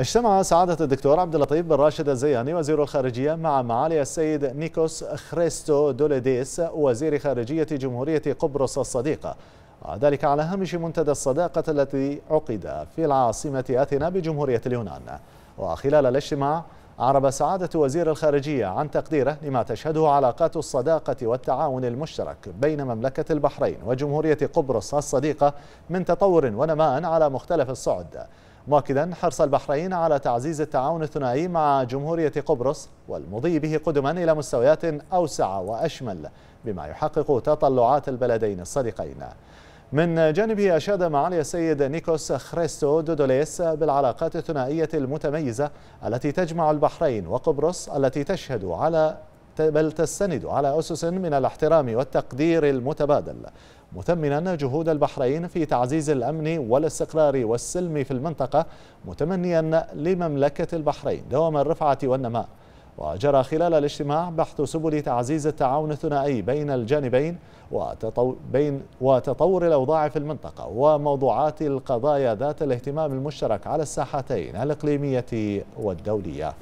اجتمع سعادة الدكتور عبد اللطيف بن راشد الزياني وزير الخارجية مع معالي السيد نيكوس خريستو دوليديس وزير خارجية جمهورية قبرص الصديقة وذلك على هامش منتدى الصداقة التي عقد في العاصمة أثينا بجمهورية اليونان وخلال الاجتماع أعرب سعادة وزير الخارجية عن تقديره لما تشهده علاقات الصداقة والتعاون المشترك بين مملكة البحرين وجمهورية قبرص الصديقة من تطور ونماء على مختلف الصعد مؤكدا حرص البحرين على تعزيز التعاون الثنائي مع جمهورية قبرص والمضي به قدما إلى مستويات أوسع وأشمل بما يحقق تطلعات البلدين الصديقين من جانبه أشاد معالي السيد نيكوس خريستو دودوليس بالعلاقات الثنائية المتميزة التي تجمع البحرين وقبرص التي تشهد على بل تستند على أسس من الاحترام والتقدير المتبادل مثمنا جهود البحرين في تعزيز الأمن والاستقرار والسلم في المنطقة متمنيا لمملكة البحرين دوام الرفعة والنماء وجرى خلال الاجتماع بحث سبل تعزيز التعاون الثنائي بين الجانبين وتطو بين وتطور الأوضاع في المنطقة وموضوعات القضايا ذات الاهتمام المشترك على الساحتين الإقليمية والدولية